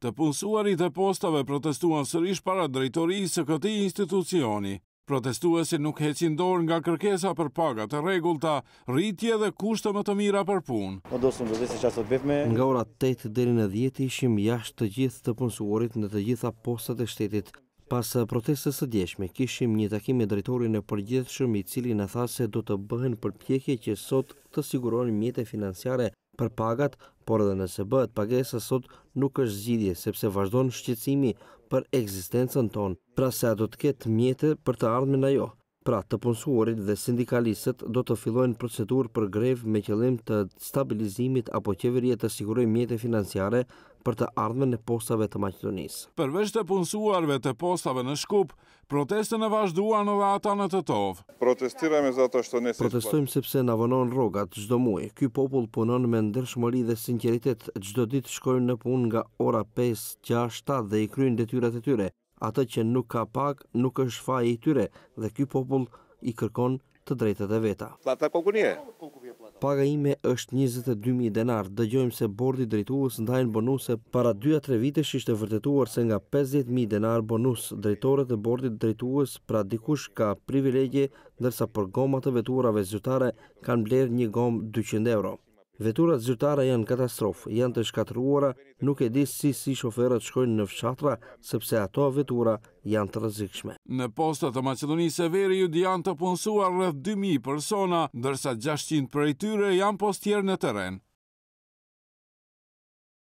të punësuarit e postave protestuan sërish para drejtorisë së këti institucioni. Protestuesi nuk heqin dorë nga kërkesa për pagat të regullta, rritje dhe kushtë më të mira për punë. Po nga ora 8 dheri në 10 ishim jashtë të gjithë të punësuarit në të gjitha postat e shtetit. Pas protestës së djeshme, kishim një takim me drejtorin e përgjithshëm i cili në tha se do të bëhen përpjekje që sot të siguron mjete financiare për pagat, por edhe nëse bëhet pagesa sot nuk është zgjidhje sepse vazhdon shqetësimi për ekzistencën tonë, pra se a do të ketë mjete për të ardhme ajo. jo pra të punësuarit dhe sindikalistët do të fillojnë procedur për grev me qëllim të stabilizimit apo qeveria të siguroj mjetë financiare për të ardhme në postave të Maqedonisë. Përveç të punësuarve të postave në Shkup, protestën në vazhdua në dhe ata në të tovë. Protestojmë sepse në avonon rogat gjdo muaj. Ky popull punon me ndërshmëri dhe sinceritet. Gjdo ditë shkojnë në pun nga ora 5, 6, 7 dhe i kryin detyrat e tyre atë që nuk ka pak, nuk është faji i tyre dhe ky popull i kërkon të drejtat e veta. Plata kokun Paga ime është 22.000 denar, dëgjojmë se bordi drejtuës ndajnë bonuse para 2-3 vitesh ishte vërtetuar se nga 50.000 denar bonus drejtore të bordi drejtuës pra dikush ka privilegje, ndërsa për gomat të veturave zyrtare kanë blerë një gom 200 euro. Veturat zyrtare janë katastrofë, janë të shkatruara, nuk e disë si si shoferët shkojnë në fshatra, sepse ato vetura janë të rëzikshme. Në postat të Macedonisë e veri ju di janë të punësuar rrëth 2.000 persona, dërsa 600 për e tyre janë postjerë në teren.